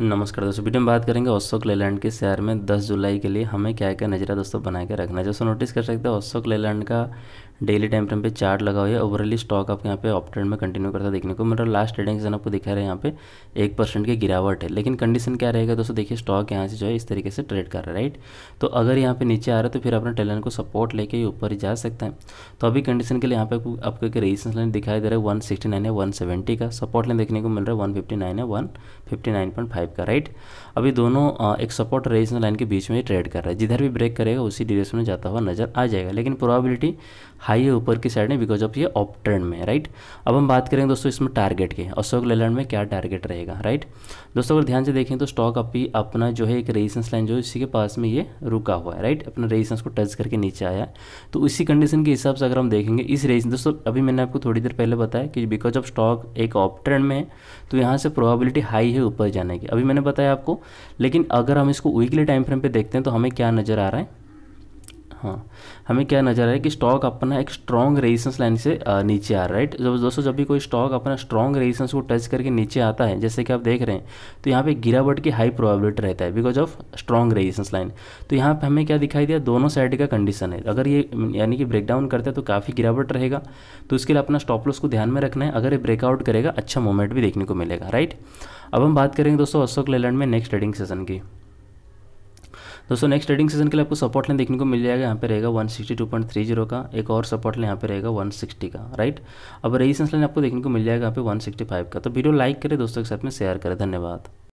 नमस्कार दोस्तों वीडियो में बात करेंगे अशोक लेलैंड के शेयर में 10 जुलाई के लिए हमें क्या क्या नजरिया दोस्तों बना के रखना है जैसे नोटिस कर सकते हैं अशोक लेलैंड का डेली टाइम फ्रेम पे चार्ट लगा हुआ है ओवरली स्टॉक आपके यहाँ पे अप ट्रेंड में कंटिन्यू करता देखने को मेरा लास्ट ट्रेडिंग सेशन आपको दिखा रहे हैं यहाँ पे एक परसेंट की गिरावट है लेकिन कंडीशन क्या रहेगा दोस्तों देखिए स्टॉक यहाँ से जो है इस तरीके से ट्रेड कर रहा है राइट तो अगर यहाँ पे नीचे आ रहा है तो फिर अपने टेलन को सपोर्ट लेके ऊपर ही जा सकता है तो अभी कंडीशन के लिए यहाँ पे आपको एक रेजिस्टेंस लाइन दिखाई दे रहा है वन सिक्सटी नाइन है वन सेवेंटी का सपोर्ट लाइन देखने को मिल रहा है वन फिफ्टी नाइन है one fifty nine point five का राइट अभी दोनों एक सपोर्ट रेजिस्टेंस लाइन के बीच में ही ट्रेड कर रहा है जिधर भी ब्रेक करेगा उसी डिरेक्शन में जाता हुआ नजर आ जाएगा लेकिन प्रोबेबिलिटी हाई है ऊपर की साइड में बिकॉज ऑफ ये ऑप ट्रेंड में राइट अब हम बात करेंगे दोस्तों इसमें टारगेट के अशोक लेलैंड में क्या टारगेट रहेगा राइट दोस्तों अगर ध्यान से देखें तो स्टॉक अभी अपना जो है एक रेजिस्टेंस लाइन जो है इसी के पास में ये रुका हुआ है राइट अपना रेजिस्टेंस को टच करके नीचे आया तो इसी कंडीशन के हिसाब से अगर हम देखेंगे इस रेजिस्टेंस दोस्तों अभी मैंने आपको थोड़ी देर पहले बताया कि बिकॉज ऑफ स्टॉक एक ऑप ट्रेंड में है तो यहाँ से प्रोबेबिलिटी हाई है ऊपर जाने की अभी मैंने बताया आपको लेकिन अगर हम इसको वीकली टाइम फ्रेम पर देखते हैं तो हमें क्या नज़र आ रहा है हाँ हमें क्या नज़र है कि स्टॉक अपना एक स्ट्रॉन्ग रेजिस्टेंस लाइन से नीचे आ रहा है राइट जब दोस्तों जब भी कोई स्टॉक अपना स्ट्रॉन्ग रेजिस्टेंस को टच करके नीचे आता है जैसे कि आप देख रहे हैं तो यहाँ पे गिरावट की हाई प्रोबेबिलिटी रहता है because of strong resistance line तो यहाँ पर हमें क्या दिखाई दिया दोनों साइड का कंडीशन है अगर ये यानी कि ब्रेकडाउन करता है तो काफ़ी गिरावट रहेगा तो उसके लिए अपना स्टॉप लॉस को ध्यान में रखना है अगर ये ब्रेकआउट करेगा अच्छा मोमेंट भी देखने को मिलेगा राइट अब हम बात करेंगे दोस्तों अशोक लेलैंड में नेक्स्ट ट्रेडिंग सेशन की दोस्तों नेक्स्ट ट्रेडिंग सीजन के लिए आपको सपोर्ट लाइन देखने को मिल जाएगा यहाँ पे रहेगा 162.30 का एक और सपोर्ट लाइन यहाँ पे रहेगा 160 का राइट अब रेजिस्टेंस लाइन आपको देखने को मिल जाएगा यहाँ पे 165 का तो वीडियो लाइक करें दोस्तों के साथ में शेयर करें धन्यवाद